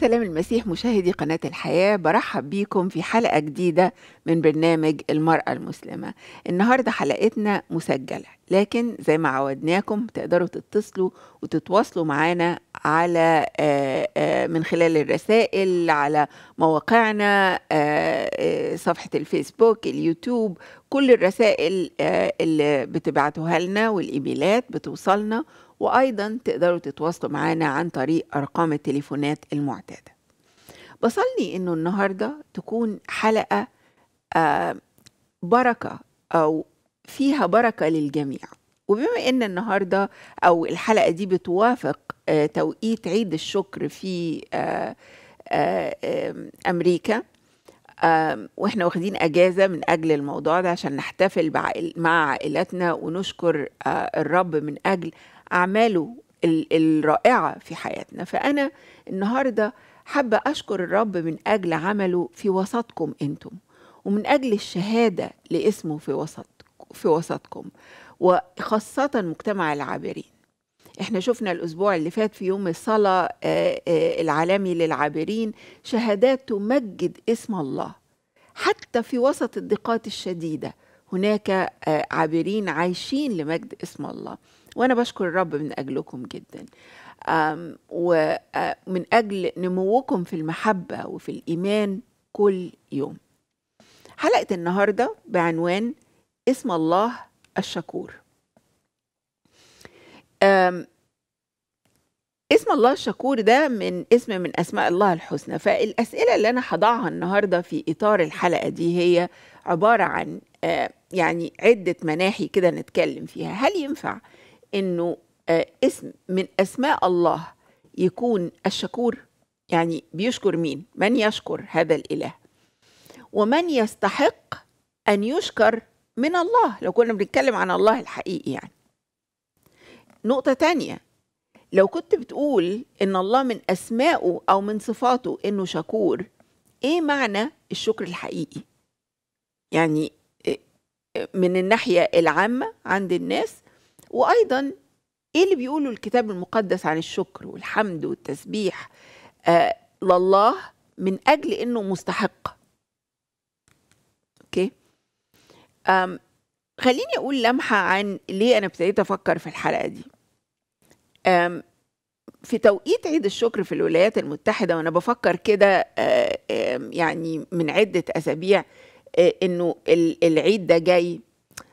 سلام المسيح مشاهدي قناة الحياة برحب بيكم في حلقة جديدة من برنامج المرأة المسلمة النهاردة حلقتنا مسجلة لكن زي ما عودناكم تقدروا تتصلوا وتتواصلوا معنا على آه، آه، من خلال الرسائل على مواقعنا آه، صفحة الفيسبوك اليوتيوب كل الرسائل اللي بتبعتوها لنا والإيميلات بتوصلنا وأيضا تقدروا تتواصلوا معانا عن طريق أرقام التليفونات المعتادة بصلني أنه النهاردة تكون حلقة آه بركة أو فيها بركة للجميع وبما أن النهاردة أو الحلقة دي بتوافق آه توقيت عيد الشكر في آه, آه، أمريكا واحنا واخدين اجازه من اجل الموضوع ده عشان نحتفل مع عائلاتنا ونشكر آه، الرب من اجل أعماله الرائعة في حياتنا فأنا النهاردة حابة أشكر الرب من أجل عمله في وسطكم أنتم ومن أجل الشهادة لاسمه في وسط في وسطكم وخاصة مجتمع العابرين احنا شفنا الأسبوع اللي فات في يوم الصلاة آه، آه، العالمي للعابرين شهادات تمجد اسم الله حتى في وسط الضيقات الشديدة هناك آه، عابرين عايشين لمجد اسم الله وأنا بشكر الرب من أجلكم جدا ومن أجل نموكم في المحبة وفي الإيمان كل يوم حلقة النهاردة بعنوان اسم الله الشكور اسم الله الشكور ده من اسم من أسماء الله الحسنى فالأسئلة اللي أنا هضعها النهاردة في إطار الحلقة دي هي عبارة عن يعني عدة مناحي كده نتكلم فيها هل ينفع انه آه، اسم من اسماء الله يكون الشكور يعني بيشكر مين من يشكر هذا الاله ومن يستحق ان يشكر من الله لو كنا بنتكلم عن الله الحقيقي يعني نقطه تانية لو كنت بتقول ان الله من اسمائه او من صفاته انه شكور ايه معنى الشكر الحقيقي يعني آه، آه، من الناحيه العامه عند الناس وايضا ايه اللي بيقوله الكتاب المقدس عن الشكر والحمد والتسبيح آه لله من اجل انه مستحق اوكي آم خليني اقول لمحه عن ليه انا ابتديت افكر في الحلقه دي آم في توقيت عيد الشكر في الولايات المتحده وانا بفكر كده آه، يعني من عده اسابيع آه، انه العيد ده جاي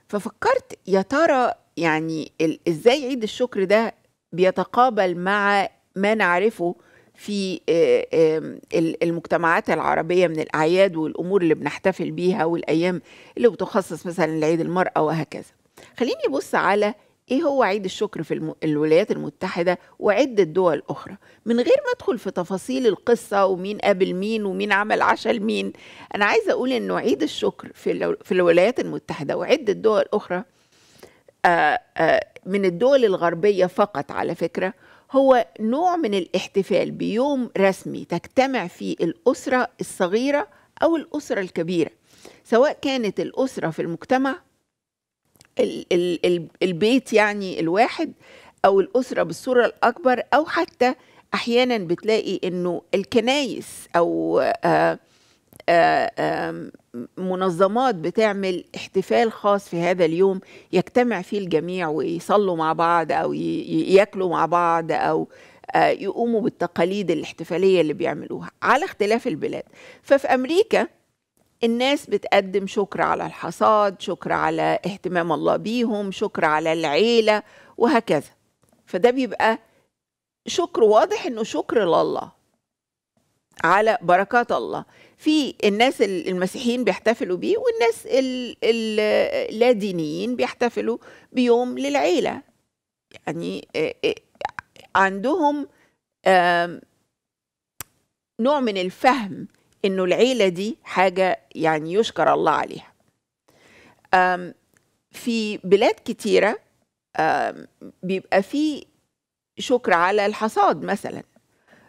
ففكرت يا ترى يعني ازاي عيد الشكر ده بيتقابل مع ما نعرفه في آه، المجتمعات العربية من الأعياد والأمور اللي بنحتفل بيها والأيام اللي بتخصص مثلا لعيد المرأة وهكذا خليني أبص على إيه هو عيد الشكر في الولايات المتحدة وعدة دول أخرى من غير ما أدخل في تفاصيل القصة ومين قابل مين ومين عمل عشاء لمين أنا عايزة أقول إنه عيد الشكر في الولايات المتحدة وعدة دول أخرى آه، آه، من الدول الغربية فقط على فكرة هو نوع من الاحتفال بيوم رسمي تجتمع فيه الأسرة الصغيرة أو الأسرة الكبيرة سواء كانت الأسرة في المجتمع البيت يعني الواحد أو الأسرة بالصورة الأكبر أو حتى أحيانا بتلاقي إنه الكنايس أو آه آه، منظمات بتعمل احتفال خاص في هذا اليوم يجتمع فيه الجميع ويصلوا مع بعض او ياكلوا مع بعض او آه، يقوموا بالتقاليد الاحتفاليه اللي بيعملوها على اختلاف البلاد ففي امريكا الناس بتقدم شكر على الحصاد شكر على اهتمام الله بيهم شكر على العيله وهكذا فده بيبقى شكر واضح انه شكر لله على بركات الله في الناس المسيحيين بيحتفلوا بيه والناس اللا دينيين بيحتفلوا بيوم للعيلة يعني آه، آه، عندهم نوع من الفهم انه العيلة دي حاجة يعني يشكر الله عليها في بلاد كتيرة بيبقى في شكر على الحصاد مثلا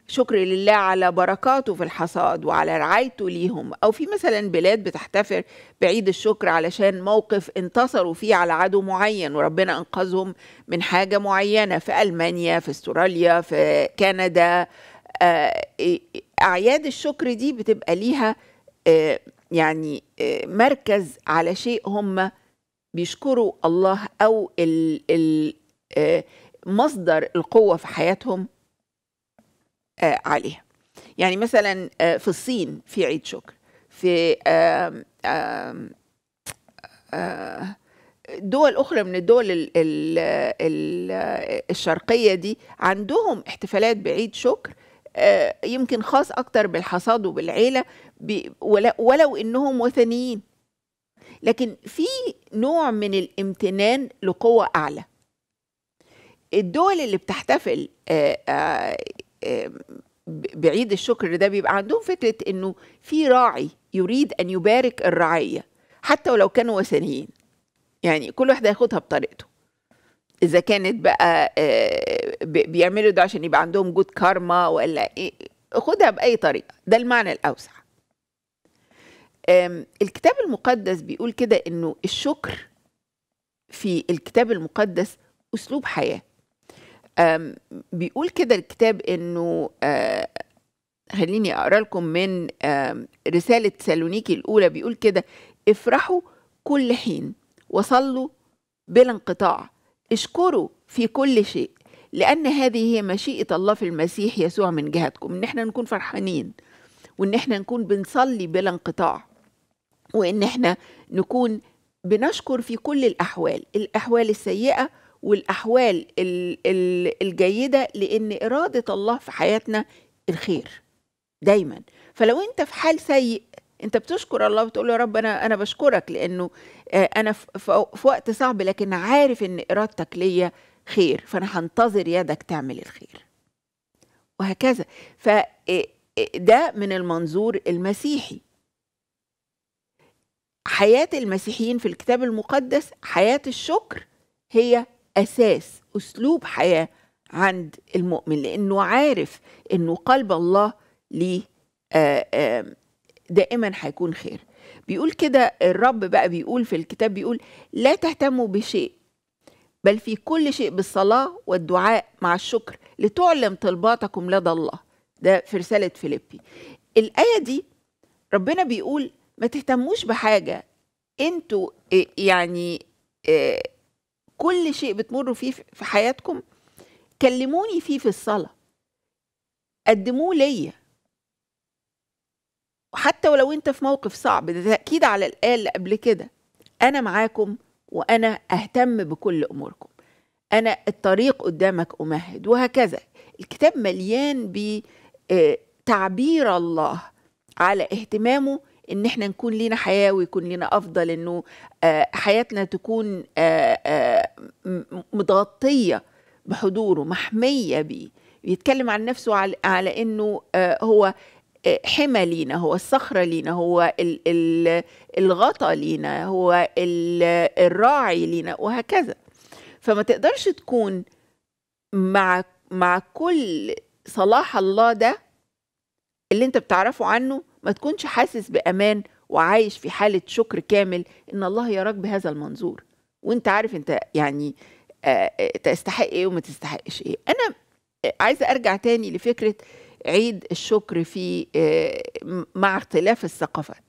شكر لله على بركاته في الحصاد وعلى رعايته ليهم أو في مثلا بلاد بتحتفل بعيد الشكر علشان موقف انتصروا فيه على عدو معين وربنا أنقذهم من حاجة معينة في ألمانيا في استراليا في كندا آه، أعياد الشكر دي بتبقى ليها آه، يعني آه، مركز على شيء هم بيشكروا الله أو ال مصدر القوة في حياتهم آه، عليها يعني مثلا آه، في الصين في عيد شكر في آه، دول أخرى من الدول الشرقية دي عندهم احتفالات بعيد شكر يمكن خاص أكتر بالحصاد وبالعيلة ولو إنهم وثنيين لكن في نوع من الامتنان لقوة أعلى الدول اللي بتحتفل بعيد الشكر ده بيبقى عندهم فكرة إنه في راعي يريد أن يبارك الرعية حتى ولو كانوا وثنيين يعني كل واحد هياخدها بطريقته إذا كانت بقى آه، بيعملوا ده عشان يبقى عندهم جود كارما ولا إيه خدها بأي طريقة ده المعنى الأوسع الكتاب المقدس بيقول كده إنه الشكر في الكتاب المقدس أسلوب حياة بيقول كده الكتاب انه آه، خليني اقرا لكم من آه، رساله سالونيكي الاولى بيقول كده افرحوا كل حين وصلوا بلا انقطاع اشكروا في كل شيء لان هذه هي مشيئه الله في المسيح يسوع من جهتكم ان احنا نكون فرحانين وان احنا نكون بنصلي بلا انقطاع وان احنا نكون بنشكر في كل الاحوال الاحوال السيئه والاحوال الجيده لان اراده الله في حياتنا الخير دايما فلو انت في حال سيء انت بتشكر الله وتقول يا رب انا انا بشكرك لانه آه، انا في وقت صعب لكن عارف ان ارادتك ليا خير فانا هنتظر يدك تعمل الخير وهكذا فده آه، من المنظور المسيحي حياه المسيحيين في الكتاب المقدس حياه الشكر هي اساس اسلوب حياه عند المؤمن لانه عارف انه قلب الله ليه آه، دائما هيكون خير بيقول كده الرب بقى بيقول في الكتاب بيقول لا تهتموا بشيء بل في كل شيء بالصلاة والدعاء مع الشكر لتعلم طلباتكم لدى الله ده في رسالة فيليبي الآية دي ربنا بيقول ما تهتموش بحاجة انتوا آه، يعني آه، كل شيء بتمروا فيه في حياتكم كلموني فيه في الصلاة قدموه ليا وحتى ولو انت في موقف صعب ده تأكيد على الآل قبل كده أنا معاكم وأنا أهتم بكل أموركم أنا الطريق قدامك أمهد وهكذا الكتاب مليان بتعبير الله على اهتمامه ان احنا نكون لينا حياه ويكون لينا افضل انه آه، حياتنا تكون آه، آه، متغطيه بحضوره محميه بيه بيتكلم عن نفسه على, على انه هو حمى لينا هو الصخره لينا هو الغطا لينا هو الراعي لينا وهكذا فما تقدرش تكون مع مع كل صلاح الله ده اللي انت بتعرفه عنه ما تكونش حاسس بامان وعايش في حاله شكر كامل ان الله يراك بهذا المنظور وانت عارف انت يعني آه، آه، تستحق ايه وما تستحقش ايه انا آه، عايزه ارجع تاني لفكره عيد الشكر في مع اختلاف الثقافات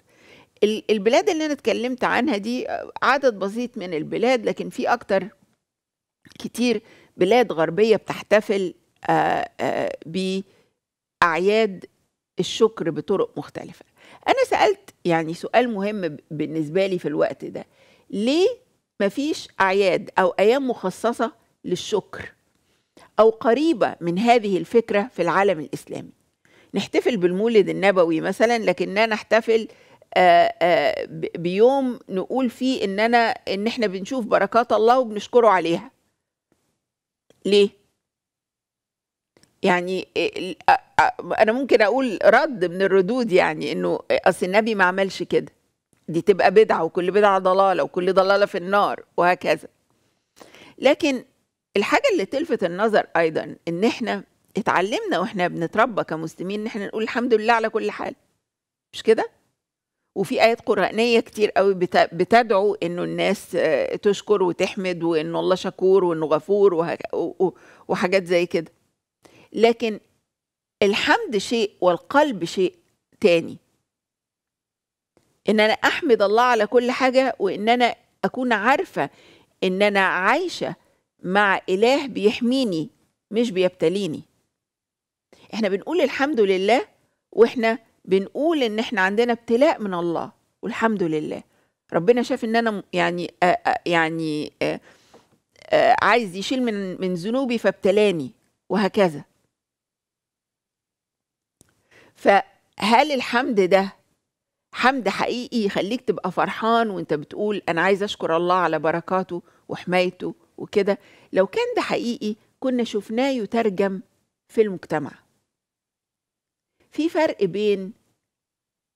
البلاد اللي انا اتكلمت عنها دي عدد بسيط من البلاد لكن في اكتر كتير بلاد غربيه بتحتفل باعياد الشكر بطرق مختلفة أنا سألت يعني سؤال مهم بالنسبة لي في الوقت ده ليه مفيش أعياد أو أيام مخصصة للشكر أو قريبة من هذه الفكرة في العالم الإسلامي نحتفل بالمولد النبوي مثلا لكننا نحتفل آه، آه، بيوم نقول فيه اننا ان احنا بنشوف بركات الله وبنشكره عليها ليه يعني آه، انا ممكن اقول رد من الردود يعني انه اصل النبي ما عملش كده دي تبقى بدعه وكل بدعه ضلاله وكل ضلاله في النار وهكذا لكن الحاجه اللي تلفت النظر ايضا ان احنا اتعلمنا واحنا بنتربى كمسلمين ان احنا نقول الحمد لله على كل حال مش كده وفي ايات قرانيه كتير قوي بتدعو انه الناس تشكر وتحمد وانه الله شكور وانه غفور وحاجات زي كده لكن الحمد شيء والقلب شيء تاني ان انا احمد الله على كل حاجه وان انا اكون عارفه ان انا عايشه مع اله بيحميني مش بيبتليني احنا بنقول الحمد لله واحنا بنقول ان احنا عندنا ابتلاء من الله والحمد لله ربنا شاف ان انا يعني آآ يعني آآ عايز يشيل من من ذنوبي فابتلاني وهكذا فهل الحمد ده حمد حقيقي يخليك تبقى فرحان وانت بتقول انا عايز اشكر الله على بركاته وحمايته وكده لو كان ده حقيقي كنا شفناه يترجم في المجتمع في فرق بين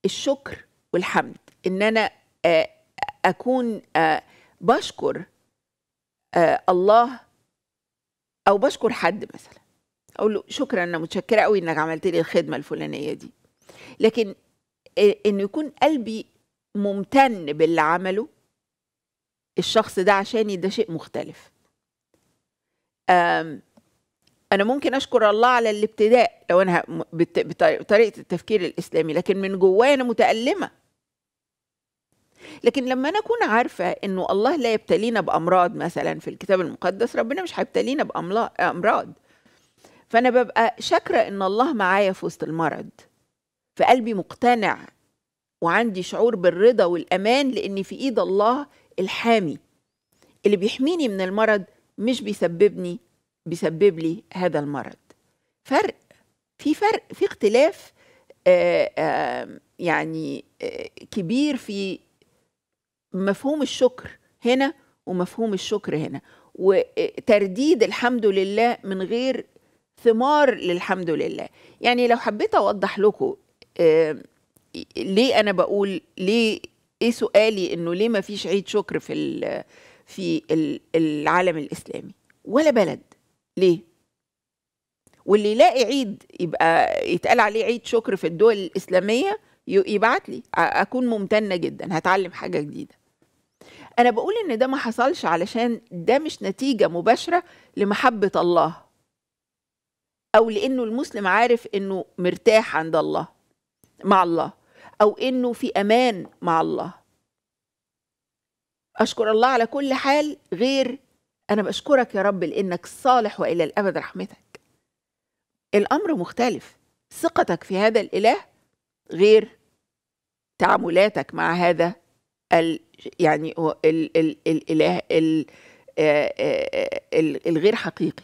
الشكر والحمد ان انا آه، اكون آه، بشكر آه، الله او بشكر حد مثلا اقول له شكرا انا متشكره قوي انك عملت لي الخدمه الفلانيه دي لكن انه يكون قلبي ممتن باللي عمله الشخص ده عشاني ده شيء مختلف انا ممكن اشكر الله على الابتداء لو انا بطريقه التفكير الاسلامي لكن من جوايا انا متالمه لكن لما انا اكون عارفه انه الله لا يبتلينا بامراض مثلا في الكتاب المقدس ربنا مش هيبتلينا بامراض فانا ببقى شاكره ان الله معايا في وسط المرض فقلبي مقتنع وعندي شعور بالرضا والامان لان في ايد الله الحامي اللي بيحميني من المرض مش بيسببني بيسبب لي هذا المرض فرق في فرق في اختلاف آآ آه، آآ آه، يعني آآ آه، كبير في مفهوم الشكر هنا ومفهوم الشكر هنا وترديد الحمد لله من غير ثمار للحمد لله يعني لو حبيت اوضح لكم ليه انا بقول ليه ايه سؤالي انه ليه ما فيش عيد شكر في في العالم الاسلامي ولا بلد ليه واللي يلاقي عيد يبقى يتقال عليه عيد شكر في الدول الاسلاميه يبعت لي اكون ممتنه جدا هتعلم حاجه جديده انا بقول ان ده ما حصلش علشان ده مش نتيجه مباشره لمحبه الله او لانه المسلم عارف انه مرتاح عند الله مع الله او انه في امان مع الله اشكر الله على كل حال غير انا بشكرك يا رب لانك صالح والى الابد رحمتك الامر مختلف ثقتك في هذا الاله غير تعاملاتك مع هذا ال يعني ال ال الاله آه، آه، آه، ال الغير حقيقي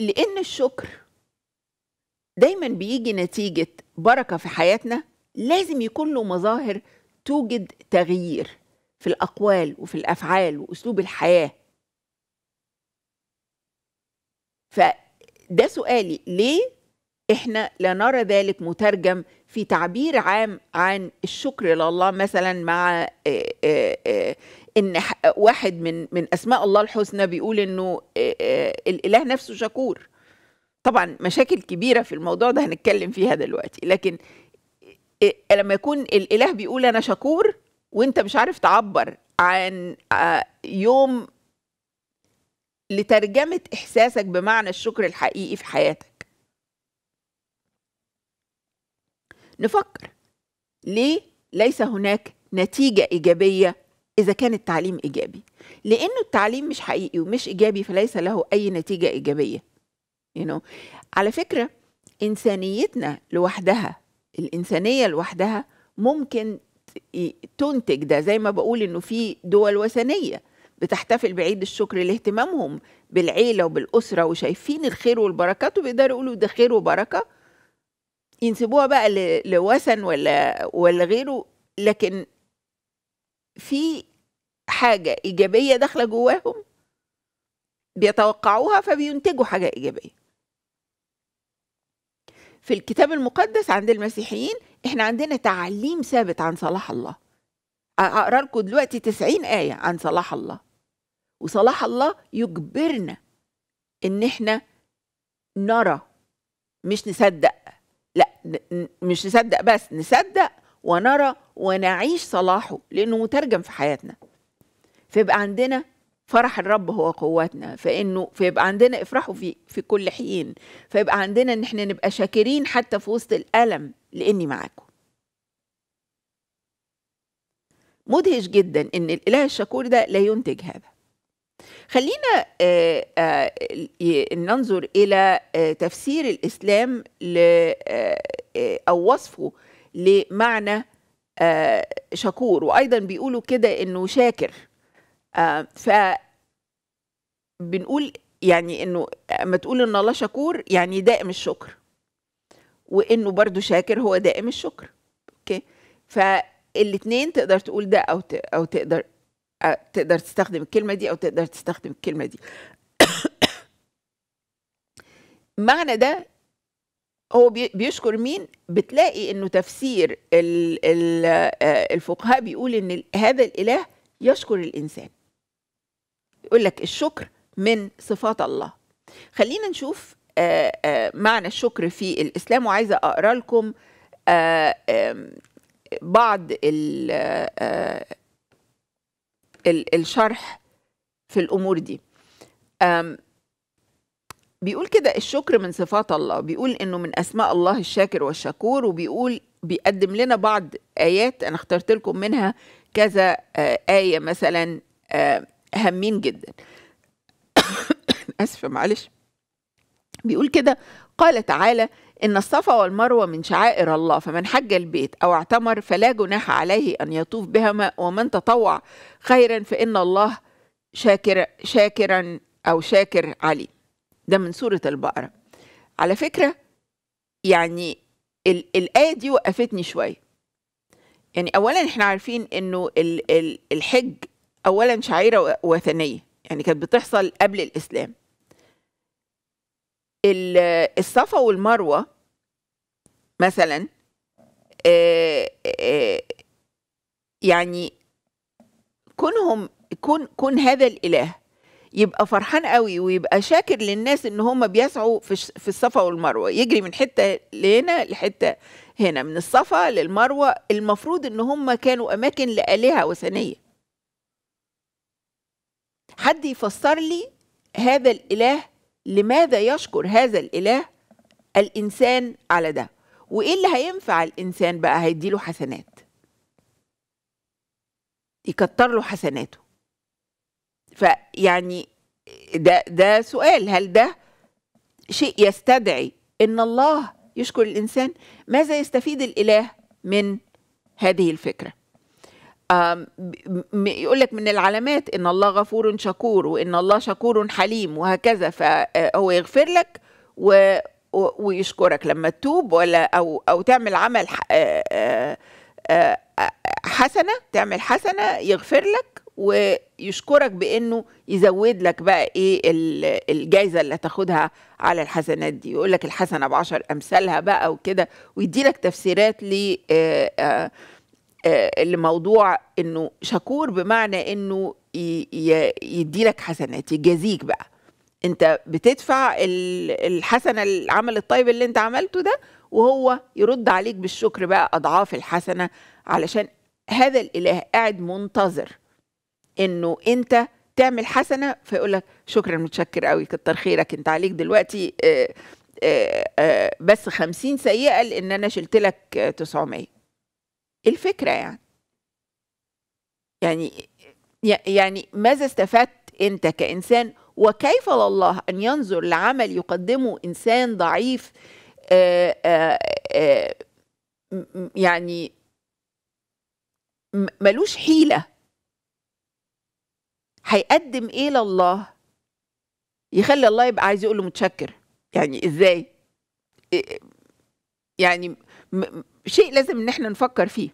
لأن الشكر دايما بيجي نتيجة بركة في حياتنا لازم يكون له مظاهر توجد تغيير في الأقوال وفي الأفعال وأسلوب الحياة فده سؤالي ليه احنا لا نرى ذلك مترجم في تعبير عام عن الشكر لله مثلا مع آه، آه، آه، ان واحد من من اسماء الله الحسنى بيقول انه الاله نفسه شكور طبعا مشاكل كبيره في الموضوع ده هنتكلم فيها دلوقتي لكن لما يكون الاله بيقول انا شكور وانت مش عارف تعبر عن يوم لترجمه احساسك بمعنى الشكر الحقيقي في حياتك نفكر ليه ليس هناك نتيجه ايجابيه إذا كان التعليم إيجابي لأنه التعليم مش حقيقي ومش إيجابي فليس له أي نتيجة إيجابية you know. على فكرة إنسانيتنا لوحدها الإنسانية لوحدها ممكن تنتج ده زي ما بقول إنه في دول وثنية بتحتفل بعيد الشكر لاهتمامهم بالعيلة وبالأسرة وشايفين الخير والبركات وبيقدروا يقولوا ده خير وبركة ينسبوها بقى لوثن ولا ولا غيره لكن في حاجة إيجابية داخلة جواهم بيتوقعوها فبينتجوا حاجة إيجابية في الكتاب المقدس عند المسيحيين احنا عندنا تعليم ثابت عن صلاح الله اقرا لكم دلوقتي 90 آية عن صلاح الله وصلاح الله يجبرنا ان احنا نرى مش نصدق لا مش نصدق بس نصدق ونرى ونعيش صلاحه لأنه مترجم في حياتنا فيبقى عندنا فرح الرب هو قوتنا فإنه فيبقى عندنا افرحوا في, في كل حين فيبقى عندنا إن إحنا نبقى شاكرين حتى في وسط الألم لإني معاكم مدهش جدا إن الإله الشكور ده لا ينتج هذا خلينا آه، آه، ننظر إلى آه، تفسير الإسلام أو وصفه لمعنى آه، شكور وايضا بيقولوا كده انه شاكر آه، ف بنقول يعني انه اما تقول ان الله شكور يعني دائم الشكر وانه برضو شاكر هو دائم الشكر اوكي فالاثنين تقدر تقول ده او او تقدر آه، تقدر تستخدم الكلمه دي او تقدر تستخدم الكلمه دي معنى ده هو بيشكر مين بتلاقي انه تفسير آه، الفقهاء بيقول ان هذا الاله يشكر الانسان يقول لك الشكر من صفات الله خلينا نشوف آه، آه، معنى الشكر في الاسلام وعايزه اقرا لكم بعض الشرح في الامور دي بيقول كده الشكر من صفات الله بيقول انه من اسماء الله الشاكر والشكور وبيقول بيقدم لنا بعض ايات انا اخترت لكم منها كذا آه، ايه مثلا آه، هامين جدا اسفه معلش بيقول كده قال تعالى ان الصفا والمروه من شعائر الله فمن حج البيت او اعتمر فلا جناح عليه ان يطوف بهما ومن تطوع خيرا فان الله شاكر شاكرا او شاكر عليه ده من سورة البقرة على فكرة يعني الآية دي وقفتني شوية يعني أولا احنا عارفين أنه ال ال الحج أولا شعيرة وثنية يعني كانت بتحصل قبل الإسلام الصفا والمروة مثلا آه، آه، يعني كونهم كون كون هذا الاله يبقى فرحان قوي ويبقى شاكر للناس ان هم بيسعوا في الصفا والمروه يجري من حته لهنا لحته هنا من الصفا للمروه المفروض ان هم كانوا اماكن لالهه وثنيه حد يفسر لي هذا الاله لماذا يشكر هذا الاله الانسان على ده وايه اللي هينفع الانسان بقى هيديله حسنات يكتر له حسناته فيعني ده ده سؤال هل ده شيء يستدعي ان الله يشكر الانسان ماذا يستفيد الاله من هذه الفكره يقول لك من العلامات ان الله غفور شكور وان الله شكور حليم وهكذا فهو يغفر لك و ويشكرك لما تتوب ولا او او تعمل عمل آه، آه، آه، حسنه تعمل حسنه يغفر لك ويشكرك بانه يزود لك بقى ايه الجايزه اللي تاخدها على الحسنات دي يقول لك الحسنه بعشر امثالها بقى وكده ويدي لك تفسيرات ل آه، آه، آه، لموضوع انه شكور بمعنى انه يدي لك حسنات يجازيك بقى انت بتدفع الحسنه العمل الطيب اللي انت عملته ده وهو يرد عليك بالشكر بقى اضعاف الحسنه علشان هذا الاله قاعد منتظر انه انت تعمل حسنه فيقول لك شكرا متشكر قوي كتر خيرك انت عليك دلوقتي آه، آه، آه، بس خمسين سيئه لان انا شلت لك 900 الفكره يعني يعني يعني ماذا استفدت انت كانسان وكيف لله ان ينظر لعمل يقدمه انسان ضعيف يعني ملوش حيله هيقدم ايه لله يخلي الله يبقى عايز يقول له متشكر يعني ازاي يعني شيء لازم ان احنا نفكر فيه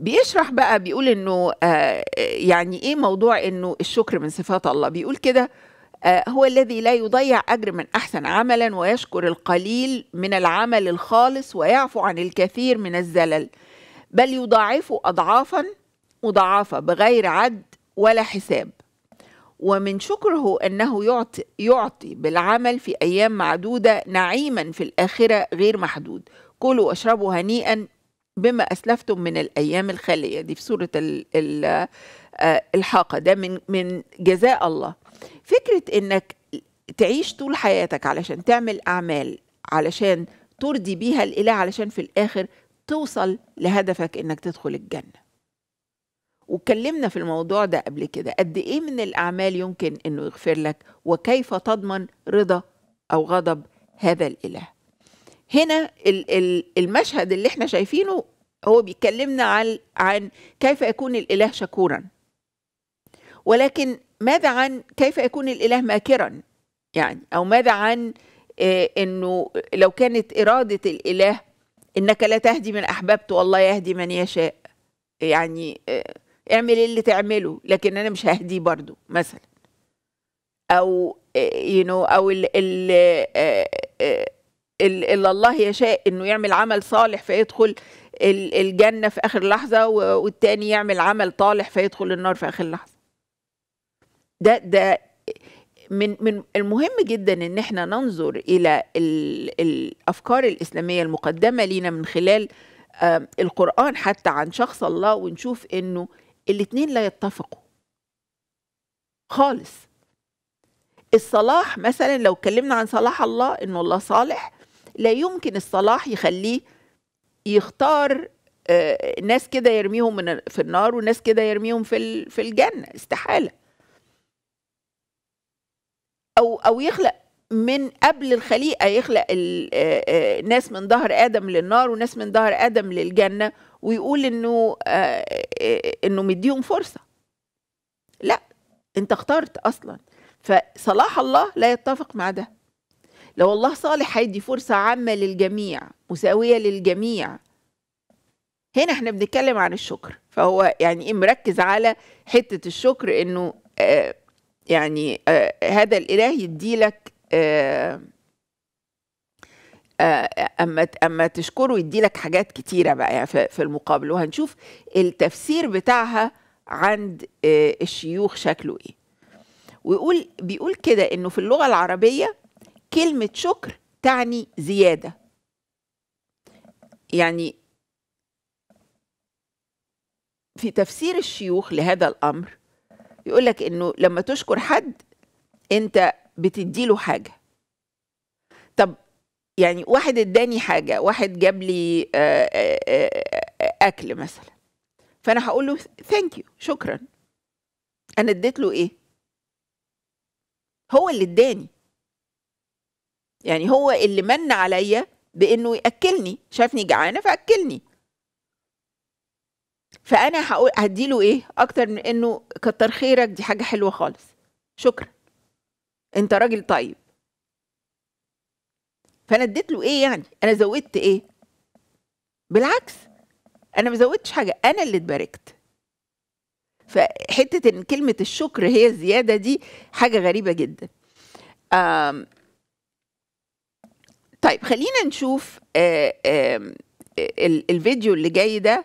بيشرح بقى بيقول انه آه يعني ايه موضوع انه الشكر من صفات الله بيقول كده آه هو الذي لا يضيع اجر من احسن عملا ويشكر القليل من العمل الخالص ويعفو عن الكثير من الزلل بل يضاعف اضعافا مضاعفه بغير عد ولا حساب ومن شكره أنه يعطي, يعطي بالعمل في أيام معدودة نعيما في الآخرة غير محدود كلوا واشربوا هنيئا بما أسلفتم من الأيام الخالية دي في سورة آه، الحاقة ده من, من جزاء الله فكرة أنك تعيش طول حياتك علشان تعمل أعمال علشان ترضي بيها الإله علشان في الآخر توصل لهدفك أنك تدخل الجنة وكلمنا في الموضوع ده قبل كده قد ايه من الاعمال يمكن انه يغفر لك وكيف تضمن رضا او غضب هذا الاله هنا المشهد اللي احنا شايفينه هو بيكلمنا عن عن كيف يكون الاله شكورا ولكن ماذا عن كيف يكون الاله ماكرا يعني او ماذا عن آه، انه لو كانت اراده الاله انك لا تهدي من احببت والله يهدي من يشاء يعني آه، اعمل إيه اللي تعمله لكن انا مش ههديه برضو مثلا او يو نو او ال آه، آه، ال ال الله يشاء انه يعمل عمل صالح فيدخل الجنه في اخر لحظه والتاني يعمل عمل طالح فيدخل النار في اخر لحظه ده ده من من المهم جدا ان احنا ننظر الى الافكار الاسلاميه المقدمه لينا من خلال آه، القران حتى عن شخص الله ونشوف انه الاتنين لا يتفقوا خالص الصلاح مثلا لو اتكلمنا عن صلاح الله انه الله صالح لا يمكن الصلاح يخليه يختار آه، ناس كده يرميهم من في النار وناس كده يرميهم في في الجنه استحاله او او يخلق من قبل الخليقه يخلق آه، آه، ناس من ظهر ادم للنار وناس من ظهر ادم للجنه ويقول انه آه، آه، آه، انه مديهم فرصه لا انت اخترت اصلا فصلاح الله لا يتفق مع ده لو الله صالح هيدي فرصه عامه للجميع مساويه للجميع هنا احنا بنتكلم عن الشكر فهو يعني ايه مركز على حته الشكر انه آه يعني آه هذا الاله يديلك آه آه، اما اما تشكره يدي لك حاجات كتيره بقى يعني في المقابل وهنشوف التفسير بتاعها عند آه، الشيوخ شكله ايه ويقول بيقول كده انه في اللغه العربيه كلمه شكر تعني زياده يعني في تفسير الشيوخ لهذا الامر يقول لك انه لما تشكر حد انت بتدي له حاجه طب يعني واحد اداني حاجه واحد جاب لي آه، آه، آه، اكل مثلا فانا هقول له ثانك يو شكرا انا اديت له ايه هو اللي اداني يعني هو اللي من عليا بانه ياكلني شافني جعانه فاكلني فانا هقول هديله ايه اكتر من انه كتر خيرك دي حاجه حلوه خالص شكرا انت راجل طيب فانا اديت له ايه يعني انا زودت ايه بالعكس انا ما زودتش حاجه انا اللي اتباركت فحته ان كلمه الشكر هي الزياده دي حاجه غريبه جدا آم طيب خلينا نشوف آه، آم آم الفيديو اللي جاي ده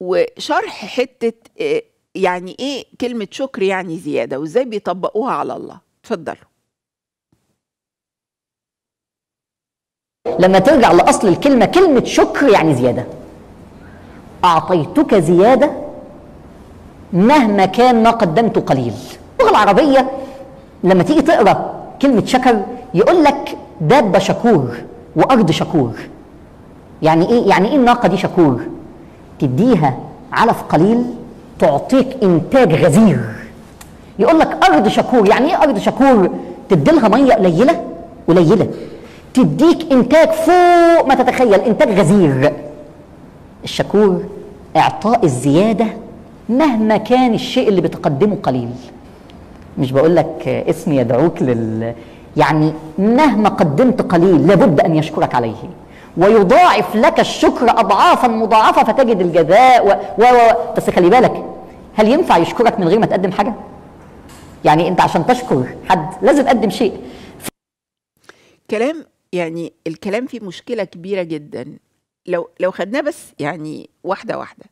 وشرح حته آه، يعني ايه كلمه شكر يعني زياده وازاي بيطبقوها على الله اتفضلوا لما ترجع لاصل الكلمه كلمه شكر يعني زياده اعطيتك زياده مهما كان ما قدمته قليل اللغه العربيه لما تيجي تقرا كلمه شكر يقول لك دابه شكور وارض شكور يعني ايه يعني ايه الناقه دي شكور تديها علف قليل تعطيك انتاج غزير يقول لك ارض شكور يعني ايه ارض شكور تدي لها ميه قليله قليله تديك انتاج فوق ما تتخيل انتاج غزير الشكور اعطاء الزياده مهما كان الشيء اللي بتقدمه قليل مش بقول لك اسمي يدعوك لل يعني مهما قدمت قليل لابد ان يشكرك عليه ويضاعف لك الشكر اضعافا مضاعفه فتجد الجزاء و... و... و... بس خلي بالك هل ينفع يشكرك من غير ما تقدم حاجه؟ يعني انت عشان تشكر حد لازم تقدم شيء كلام يعني الكلام فيه مشكله كبيره جدا لو لو خدناه بس يعني واحده واحده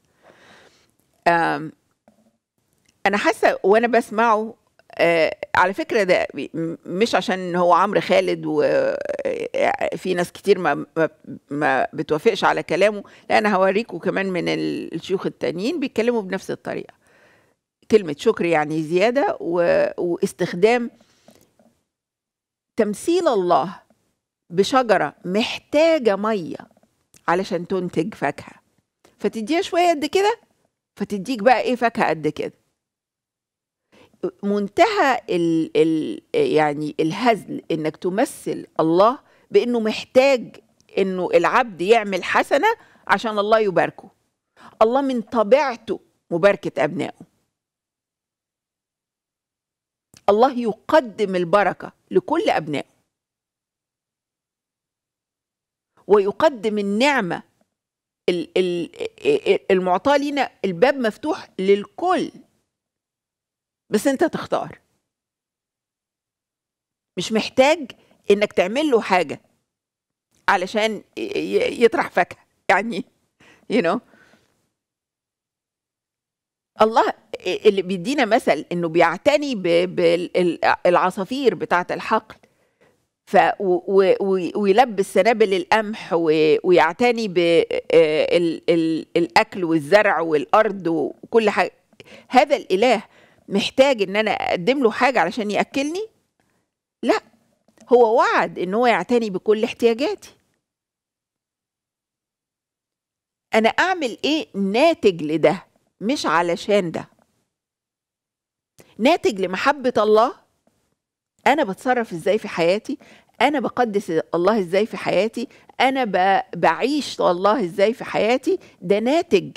انا حاسه وانا بسمعه آه على فكره ده مش عشان هو عمرو خالد وفي آه، ناس كتير ما, ما, ما بتوافقش على كلامه لا انا هوريكم كمان من الشيوخ التانيين بيتكلموا بنفس الطريقه كلمه شكر يعني زياده واستخدام تمثيل الله بشجرة محتاجة مية علشان تنتج فاكهة فتديها شوية قد كده فتديك بقى ايه فاكهة قد كده منتهى الـ الـ يعني الهزل انك تمثل الله بانه محتاج انه العبد يعمل حسنة عشان الله يباركه الله من طبيعته مباركة أبنائه الله يقدم البركة لكل أبنائه ويقدم النعمة المعطاة لينا الباب مفتوح للكل بس انت تختار مش محتاج انك تعمل له حاجة علشان يطرح فاكهة يعني you know الله اللي بيدينا مثل انه بيعتني بالعصافير بتاعة الحقل ف ويلبس سنابل القمح ويعتني بالاكل آه، والزرع والارض وكل حاجه هذا الاله محتاج ان انا اقدم له حاجه علشان ياكلني لا هو وعد ان هو يعتني بكل احتياجاتي انا اعمل ايه ناتج لده مش علشان ده ناتج لمحبه الله انا بتصرف ازاي في حياتي انا بقدس الله ازاي في حياتي انا بعيش الله ازاي في حياتي ده ناتج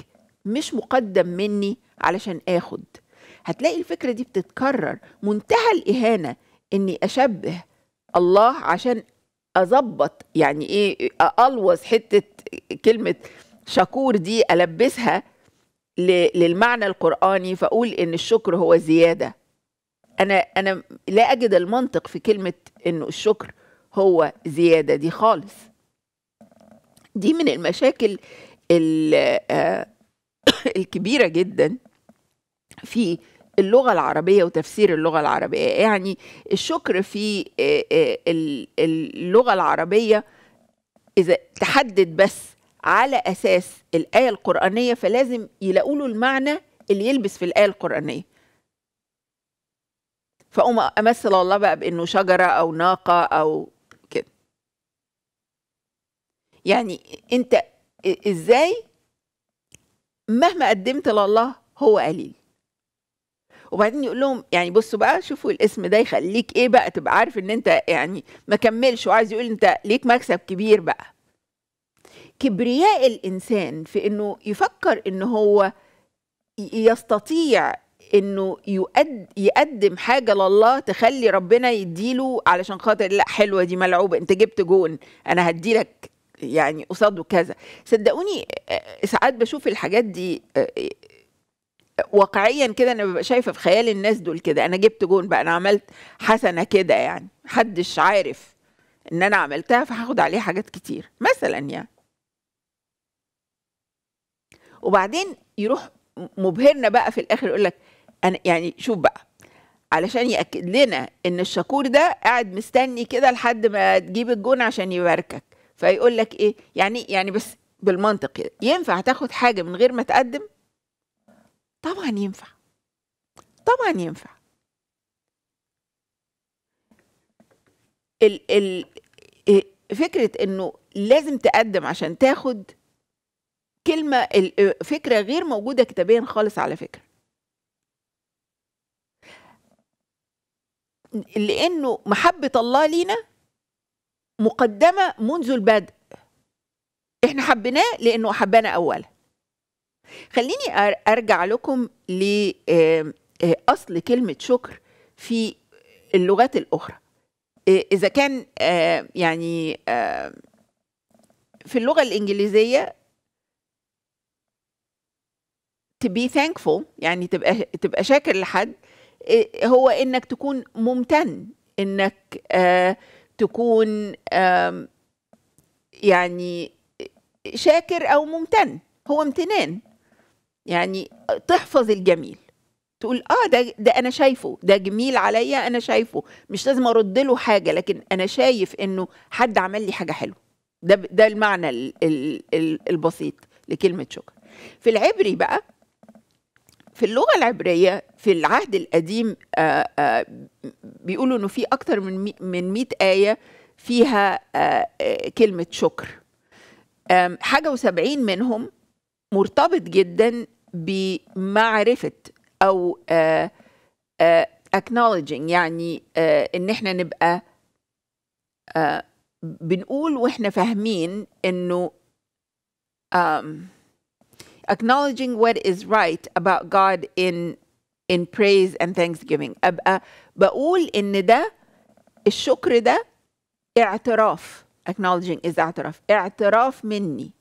مش مقدم مني علشان اخد هتلاقي الفكره دي بتتكرر منتهى الاهانه اني اشبه الله عشان اظبط يعني ايه الوظ حته كلمه شكور دي البسها للمعنى القراني فاقول ان الشكر هو زياده انا انا لا اجد المنطق في كلمه انه الشكر هو زياده دي خالص دي من المشاكل آه، الكبيره جدا في اللغة العربية وتفسير اللغة العربية يعني الشكر في آه، آه، اللغة العربية إذا تحدد بس على أساس الآية القرآنية فلازم يلاقوا له المعنى اللي يلبس في الآية القرآنية فاقوم امثل الله بقى بانه شجره او ناقه او كده يعني انت ازاي مهما قدمت لله هو قليل وبعدين يقول لهم يعني بصوا بقى شوفوا الاسم ده يخليك ايه بقى تبقى عارف ان انت يعني ما كملش وعايز يقول انت ليك مكسب كبير بقى كبرياء الانسان في انه يفكر ان هو يستطيع انه يقدم حاجه لله تخلي ربنا يديله علشان خاطر لا حلوه دي ملعوبه انت جبت جون انا هديلك يعني قصاده كذا صدقوني آه، ساعات بشوف الحاجات دي آه، آه، واقعيا كده انا ببقى شايفه في خيال الناس دول كده انا جبت جون بقى انا عملت حسنه كده يعني محدش عارف ان انا عملتها فهاخد عليه حاجات كتير مثلا يعني وبعدين يروح مبهرنا بقى في الاخر يقول لك انا يعني شوف بقى علشان ياكد لنا ان الشكور ده قاعد مستني كده لحد ما تجيب الجون عشان يباركك فيقول لك ايه يعني يعني بس بالمنطق كده ينفع تاخد حاجه من غير ما تقدم طبعا ينفع طبعا ينفع ال ال إيه، فكره انه لازم تقدم عشان تاخد كلمه فكره غير موجوده كتابيا خالص على فكره لانه محبه الله لينا مقدمه منذ البدء احنا حبيناه لانه حبانا اولا خليني ارجع لكم لاصل آه، آه، كلمه شكر في اللغات الاخرى آه، اذا كان يعني في اللغه الانجليزيه to be thankful يعني تبقى تبقى شاكر لحد إيه، هو انك تكون ممتن انك آه، تكون يعني شاكر او ممتن هو امتنان يعني تحفظ الجميل تقول اه ده ده انا شايفه ده جميل عليا انا شايفه مش لازم ارد له حاجه لكن انا شايف انه حد عمل لي حاجه حلوه ده ده المعنى الـ الـ البسيط لكلمه شكر في العبري بقى في اللغة العبرية في العهد القديم آه، آه، بيقولوا إنه في اكثر من من 100 آية فيها آه، كلمة شكر حاجة و70 منهم مرتبط جدا بمعرفة أو acknowledging يعني إن إحنا نبقى بنقول وإحنا فاهمين إنه acknowledging what is right about God in in praise and thanksgiving ابقى uh, بقول ان ده الشكر ده اعتراف acknowledging is اعتراف اعتراف مني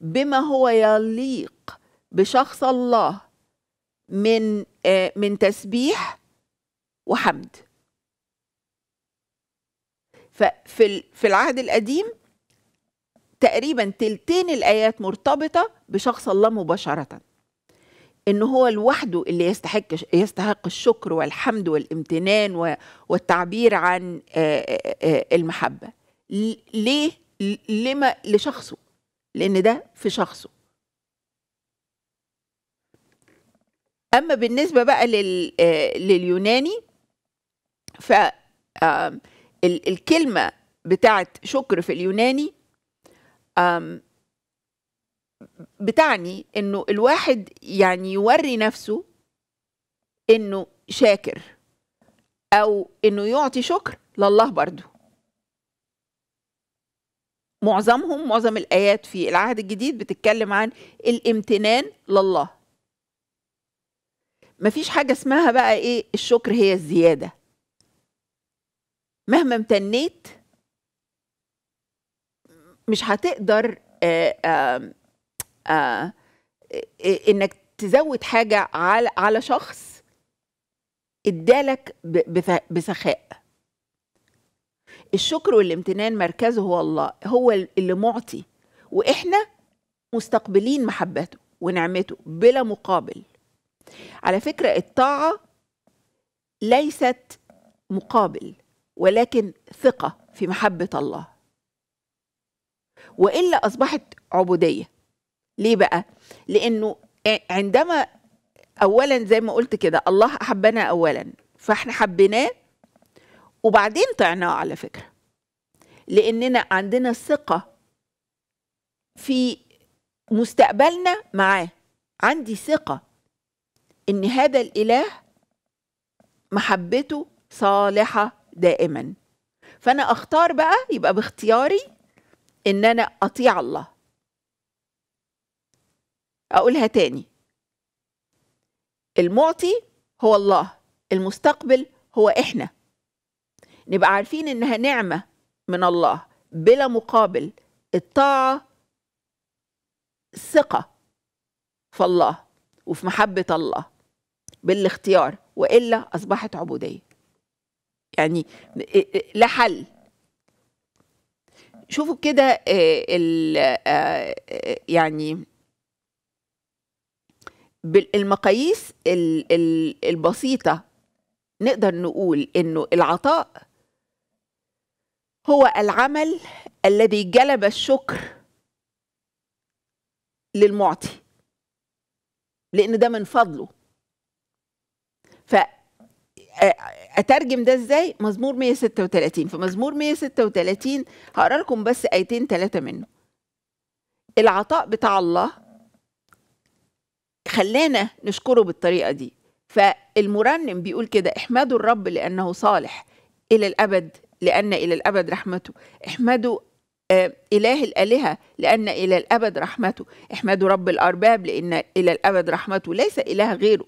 بما هو يليق بشخص الله من آه، من تسبيح وحمد ففي في العهد القديم تقريبا تلتين الآيات مرتبطة بشخص الله مباشرة إن هو لوحده اللي يستحق يستحق الشكر والحمد والامتنان والتعبير عن المحبة ليه؟ لما لشخصه لأن ده في شخصه أما بالنسبة بقى لل لليوناني فالكلمة بتاعت شكر في اليوناني بتعني انه الواحد يعني يوري نفسه انه شاكر او انه يعطي شكر لله برضه معظمهم معظم الايات في العهد الجديد بتتكلم عن الامتنان لله مفيش حاجه اسمها بقى ايه الشكر هي الزياده مهما امتنيت مش هتقدر آآ آه، آه، آآ انك تزود حاجه على على شخص ادالك بسخاء الشكر والامتنان مركزه هو الله هو اللي معطي واحنا مستقبلين محبته ونعمته بلا مقابل على فكره الطاعه ليست مقابل ولكن ثقه في محبه الله والا اصبحت عبوديه ليه بقى لانه عندما اولا زي ما قلت كده الله احبنا اولا فاحنا حبيناه وبعدين طعناه على فكره لاننا عندنا ثقه في مستقبلنا معاه عندي ثقه ان هذا الاله محبته صالحه دائما فانا اختار بقى يبقى باختياري ان انا اطيع الله اقولها تاني المعطي هو الله المستقبل هو احنا نبقى عارفين انها نعمه من الله بلا مقابل الطاعه ثقه في الله وفي محبه الله بالاختيار والا اصبحت عبوديه يعني لا حل شوفوا كده آه، آه، آه، يعني بالمقاييس البسيطة نقدر نقول إنه العطاء هو العمل الذي جلب الشكر للمعطي لأن ده من فضله اترجم ده ازاي مزمور 136 فمزمور 136 هقرا لكم بس ايتين ثلاثه منه العطاء بتاع الله خلانا نشكره بالطريقه دي فالمرنم بيقول كده احمدوا الرب لانه صالح الى الابد لان الى الابد رحمته احمدوا آه، إله الآلهة لأن إلى الأبد رحمته احمدوا رب الأرباب لأن إلى الأبد رحمته ليس إله غيره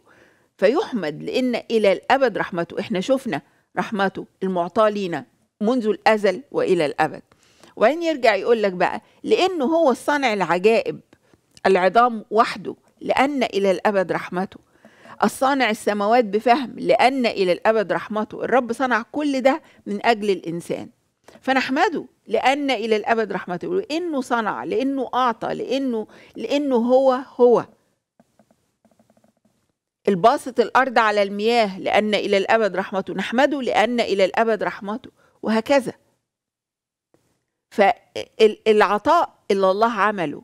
فيحمد لأن إلى الأبد رحمته إحنا شفنا رحمته المعطاة لينا منذ الأزل وإلى الأبد وبعدين يرجع يقول لك بقى لأنه هو الصانع العجائب العظام وحده لأن إلى الأبد رحمته الصانع السماوات بفهم لأن إلى الأبد رحمته الرب صنع كل ده من أجل الإنسان فنحمده لأن إلى الأبد رحمته لأنه صنع لأنه أعطى لأنه لأنه هو هو الباسط الأرض على المياه لأن إلى الأبد رحمته نحمده لأن إلى الأبد رحمته وهكذا فالعطاء اللي الله عمله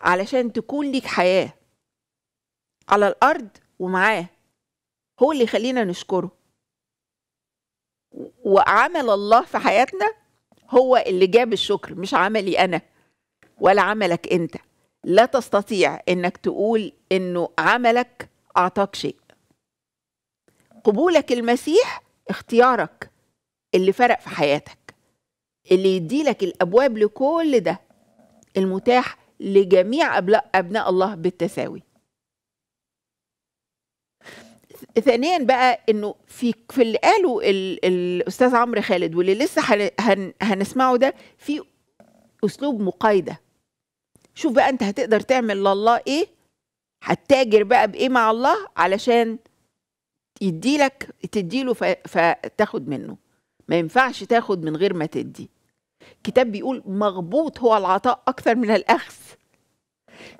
علشان تكون ليك حياة على الأرض ومعاه هو اللي يخلينا نشكره وعمل الله في حياتنا هو اللي جاب الشكر مش عملي أنا ولا عملك أنت لا تستطيع انك تقول انه عملك اعطاك شيء قبولك المسيح اختيارك اللي فرق في حياتك اللي يديلك الابواب لكل ده المتاح لجميع ابناء الله بالتساوي ثانيا بقى انه في في اللي قاله الاستاذ عمرو خالد واللي لسه هنسمعه ده في اسلوب مقايده شوف بقى انت هتقدر تعمل لله ايه هتتاجر بقى بايه مع الله علشان يديلك تديله فتاخد منه ما ينفعش تاخد من غير ما تدي الكتاب بيقول مغبوط هو العطاء اكثر من الاخذ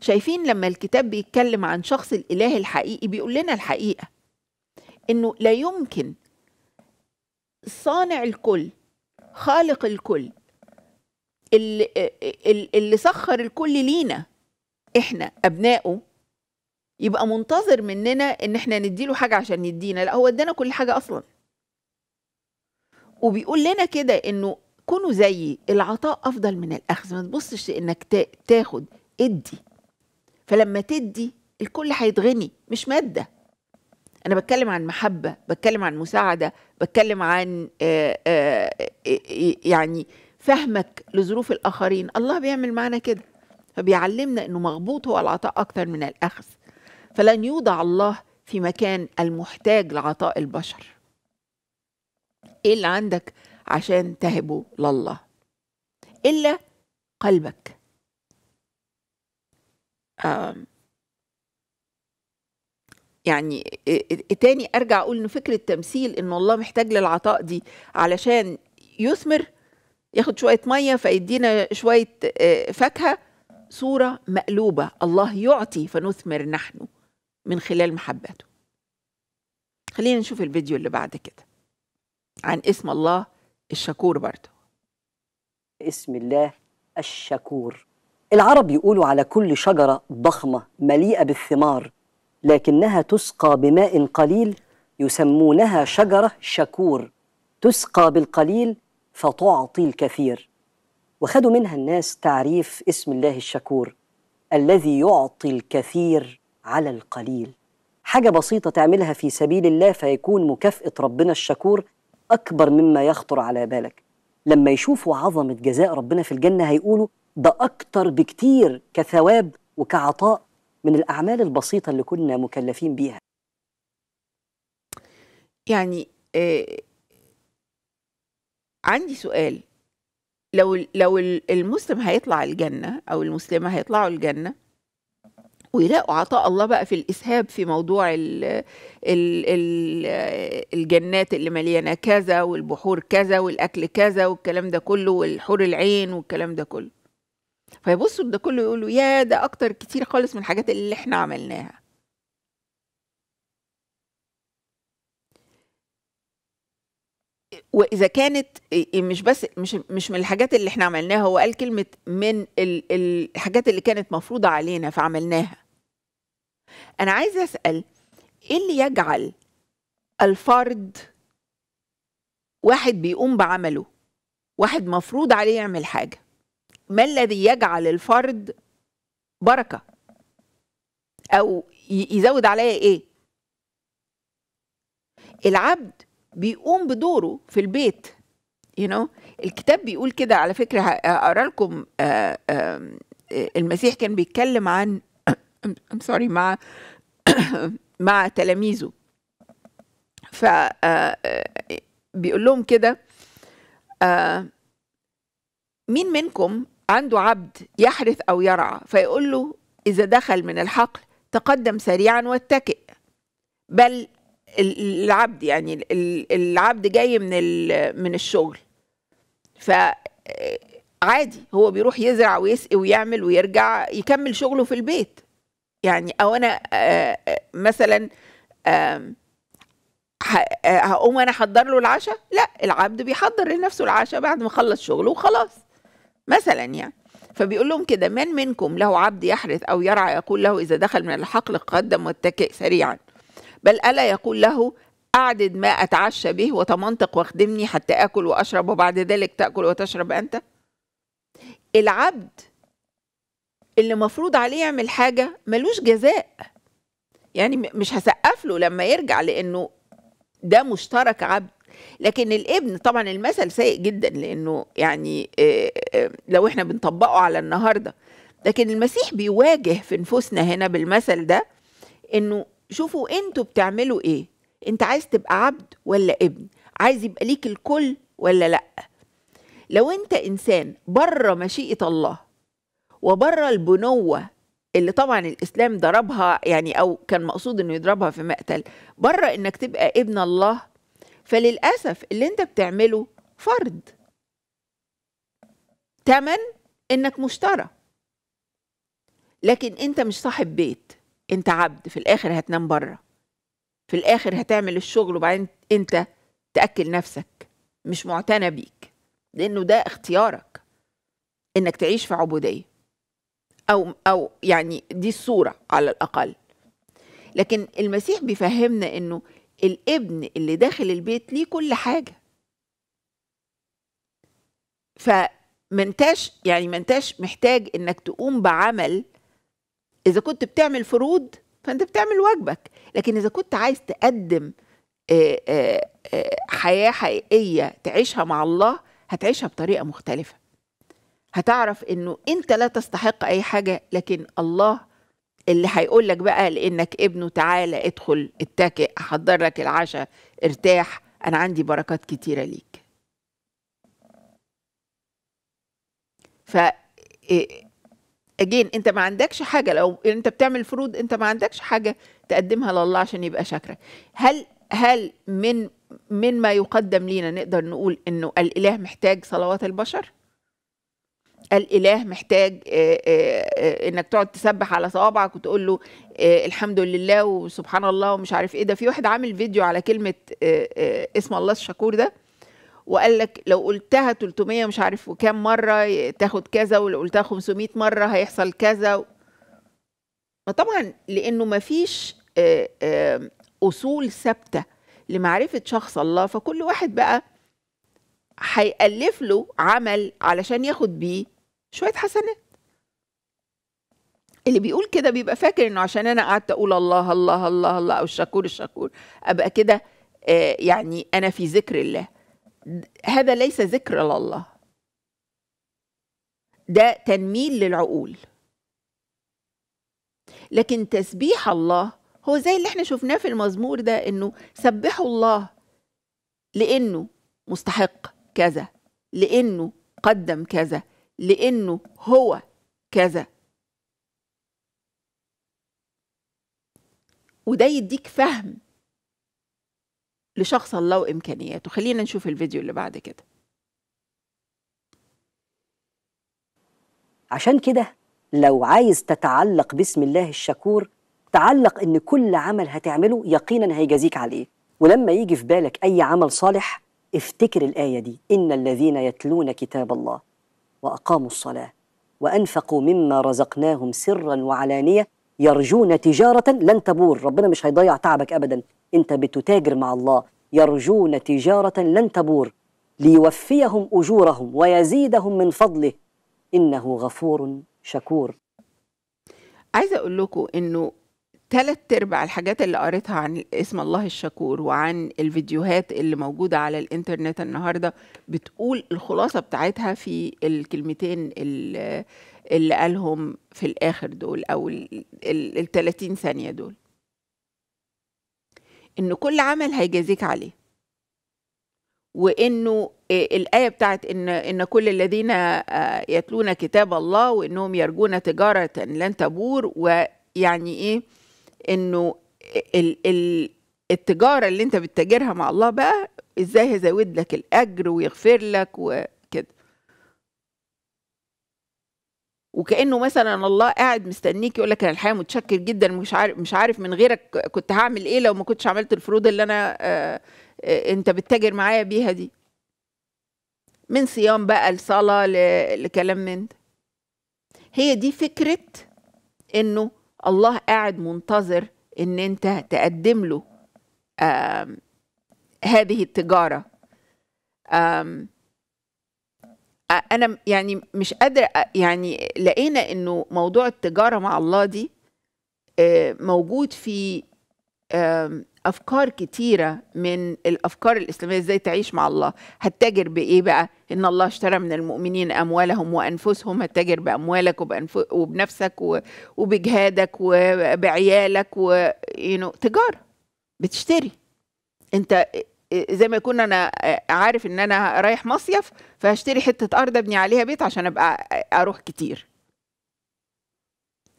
شايفين لما الكتاب بيتكلم عن شخص الاله الحقيقي بيقول لنا الحقيقه انه لا يمكن صانع الكل خالق الكل اللي, آه، آه، اللي سخر الكل لينا احنا ابنائه يبقى منتظر مننا ان احنا نديله حاجه عشان يدينا لا هو ادانا كل حاجه اصلا وبيقول لنا كده انه كونوا زيي العطاء افضل من الاخذ ما تبصش انك تاخد ادي فلما تدي الكل هيتغني مش ماده انا بتكلم عن محبه بتكلم عن مساعده بتكلم عن آآ آه، آآ يعني فهمك لظروف الآخرين الله بيعمل معنا كده فبيعلمنا أنه مغبوط هو العطاء أكتر من الأخذ فلن يوضع الله في مكان المحتاج لعطاء البشر إيه اللي عندك عشان تهبه لله إلا قلبك آم. يعني تاني ارجع اقول ان فكره تمثيل ان الله محتاج للعطاء دي علشان يثمر ياخد شويه ميه فيدينا شويه آه، فاكهه صوره مقلوبه الله يعطي فنثمر نحن من خلال محبته خلينا نشوف الفيديو اللي بعد كده عن اسم الله الشكور برضه اسم الله الشكور العرب يقولوا على كل شجرة ضخمة مليئة بالثمار لكنها تسقى بماء قليل يسمونها شجرة شكور تسقى بالقليل فتعطي الكثير وخدوا منها الناس تعريف اسم الله الشكور الذي يعطي الكثير على القليل حاجة بسيطة تعملها في سبيل الله فيكون مكافأة ربنا الشكور أكبر مما يخطر على بالك لما يشوفوا عظمة جزاء ربنا في الجنة هيقولوا ده أكتر بكتير كثواب وكعطاء من الأعمال البسيطة اللي كنا مكلفين بيها يعني آه، عندي سؤال لو لو المسلم هيطلع الجنة أو المسلمة هيطلعوا الجنة ويلاقوا عطاء الله بقى في الإسهاب في موضوع الـ الـ الـ الجنات اللي مليانة كذا والبحور كذا والأكل كذا والكلام ده كله والحور العين والكلام ده كله فيبصوا ده كله يقولوا يا ده أكتر كتير خالص من الحاجات اللي إحنا عملناها واذا كانت إيه، إيه، مش بس مش مش من الحاجات اللي احنا عملناها هو قال كلمه من الحاجات اللي كانت مفروضه علينا فعملناها انا عايزه اسال ايه اللي يجعل الفرد واحد بيقوم بعمله واحد مفروض عليه يعمل حاجه ما الذي يجعل الفرد بركه او يزود عليا ايه العبد بيقوم بدوره في البيت you know الكتاب بيقول كده على فكره هقرا لكم آه، آه، المسيح كان بيتكلم عن I'm sorry مع مع تلاميذه ف آه، بيقول لهم كده مين منكم عنده عبد يحرث او يرعى فيقول له اذا دخل من الحقل تقدم سريعا واتكئ بل العبد يعني العبد جاي من من الشغل ف عادي هو بيروح يزرع ويسقي ويعمل ويرجع يكمل شغله في البيت يعني او انا مثلا هقوم انا احضر له العشاء لا العبد بيحضر لنفسه العشاء بعد ما خلص شغله وخلاص مثلا يعني فبيقول لهم كده من منكم له عبد يحرث او يرعى يقول له اذا دخل من الحقل قدم واتكئ سريعا بل ألا يقول له أعدد ما أتعشى به وتمنطق واخدمني حتى آكل وأشرب وبعد ذلك تأكل وتشرب أنت العبد اللي مفروض عليه يعمل حاجة ملوش جزاء يعني مش هسقف له لما يرجع لأنه ده مشترك عبد لكن الابن طبعا المثل سيء جدا لأنه يعني لو احنا بنطبقه على النهارده لكن المسيح بيواجه في نفوسنا هنا بالمثل ده انه شوفوا انتوا بتعملوا ايه انت عايز تبقى عبد ولا ابن عايز يبقى ليك الكل ولا لا لو انت انسان بره مشيئه الله وبره البنوه اللي طبعا الاسلام ضربها يعني او كان مقصود انه يضربها في مقتل بره انك تبقى ابن الله فللاسف اللي انت بتعمله فرض تمن انك مشترى لكن انت مش صاحب بيت انت عبد في الاخر هتنام بره في الاخر هتعمل الشغل وبعدين انت تاكل نفسك مش معتنى بيك لانه ده اختيارك انك تعيش في عبوديه او او يعني دي الصوره على الاقل لكن المسيح بيفهمنا انه الابن اللي داخل البيت ليه كل حاجه فمنتاش يعني منتاش محتاج انك تقوم بعمل اذا كنت بتعمل فروض فانت بتعمل واجبك لكن اذا كنت عايز تقدم حياه حقيقيه تعيشها مع الله هتعيشها بطريقه مختلفه هتعرف انه انت لا تستحق اي حاجه لكن الله اللي هيقول لك بقى لانك ابنه تعالى ادخل اتكئ احضر لك العشاء ارتاح انا عندي بركات كتيره ليك ف اجين انت ما عندكش حاجه لو انت بتعمل فروض انت ما عندكش حاجه تقدمها لله عشان يبقى شاكرك هل هل من من ما يقدم لينا نقدر نقول انه الاله محتاج صلوات البشر الاله محتاج آه، آه، آه، انك تقعد تسبح على صوابعك وتقول له الحمد لله وسبحان الله ومش عارف ايه ده في واحد عامل فيديو على كلمه اسم الله الشكور ده وقال لك لو قلتها 300 مش عارف وكام مره تاخد كذا ولو قلتها 500 مره هيحصل كذا ما طبعا لانه ما فيش آه، آه، اصول ثابته لمعرفه شخص الله فكل واحد بقى هيألف له عمل علشان ياخد بيه شويه حسنات اللي بيقول كده بيبقى فاكر انه عشان انا قعدت اقول الله الله الله الله او الشكور الشكور ابقى كده آه، يعني انا في ذكر الله هذا ليس ذكر لله ده تنميل للعقول لكن تسبيح الله هو زي اللي احنا شفناه في المزمور ده انه سبحوا الله لانه مستحق كذا لانه قدم كذا لانه هو كذا وده يديك فهم لشخص الله وإمكانياته خلينا نشوف الفيديو اللي بعد كده عشان كده لو عايز تتعلق باسم الله الشكور تعلق ان كل عمل هتعمله يقينا هيجازيك عليه ولما يجي في بالك اي عمل صالح افتكر الايه دي ان الذين يتلون كتاب الله واقاموا الصلاه وانفقوا مما رزقناهم سرا وعلانيه يرجون تجاره لن تبور ربنا مش هيضيع تعبك ابدا أنت بتتاجر مع الله يرجون تجارة لن تبور ليوفيهم أجورهم ويزيدهم من فضله إنه غفور شكور عايزة أقول لكم إنه تلات أرباع الحاجات اللي قريتها عن اسم الله الشكور وعن الفيديوهات اللي موجودة على الإنترنت النهاردة بتقول الخلاصة بتاعتها في الكلمتين اللي, اللي قالهم في الآخر دول أو ال 30 ثانية دول إن كل عمل هيجازيك عليه وإنه آه، الآية بتاعت إن إن كل الذين آه، يتلون كتاب الله وإنهم يرجون تجارة لن تبور ويعني إيه إنه التجارة اللي أنت بتتاجرها مع الله بقى إزاي هيزود لك الأجر ويغفر لك و وكانه مثلا الله قاعد مستنيك يقول لك انا الحقيقه متشكر جدا مش عارف مش عارف من غيرك كنت هعمل ايه لو ما كنتش عملت الفروض اللي انا آه، آه، انت بتتاجر معايا بيها دي من صيام بقى لصلاه لكلام من ده هي دي فكره انه الله قاعد منتظر ان انت تقدم له آم هذه التجاره آم انا يعني مش قادره يعني لقينا انه موضوع التجاره مع الله دي موجود في افكار كتيره من الافكار الاسلاميه ازاي تعيش مع الله هتتاجر بايه بقى ان الله اشترى من المؤمنين اموالهم وانفسهم هتتاجر باموالك وبنفسك وبجهادك وبعيالك و... تجاره بتشتري انت زي ما يكون انا آه، عارف ان انا رايح مصيف فهشتري حته ارض ابني عليها بيت عشان ابقى آه، اروح كتير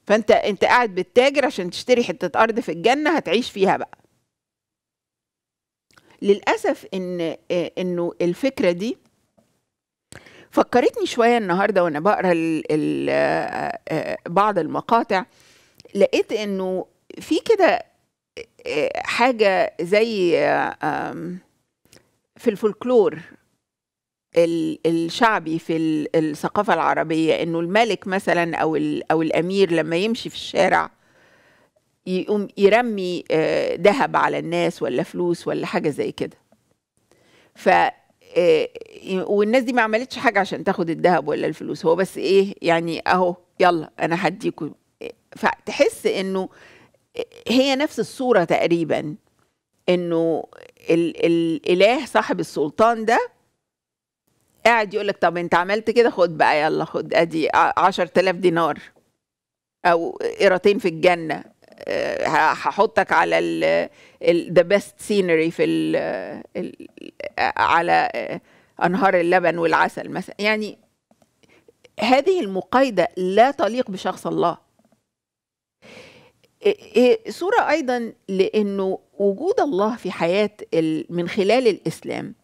فانت انت قاعد بالتاجر عشان تشتري حته ارض في الجنه هتعيش فيها بقى للاسف ان آه، انه الفكره دي فكرتني شويه النهارده وانا بقرا بعض المقاطع لقيت انه في كده حاجه زي في الفولكلور الشعبي في الثقافه العربيه انه الملك مثلا او او الامير لما يمشي في الشارع يقوم يرمي آه، ذهب على الناس ولا فلوس ولا حاجه زي كده ف آه، والناس دي ما عملتش حاجه عشان تاخد الذهب ولا الفلوس هو بس ايه يعني اهو يلا انا هديكم فتحس انه هي نفس الصورة تقريبا انه ال الاله صاحب السلطان ده قاعد يقول لك طب انت عملت كده خد بقى يلا خد ادي 10000 دينار او قيرتين في الجنه آه، هحطك على ذا بيست سينري في الـ الـ على انهار اللبن والعسل مثلا يعني هذه المقايضه لا تليق بشخص الله إيه، إيه، صورة أيضا لأنه وجود الله في حياة من خلال الإسلام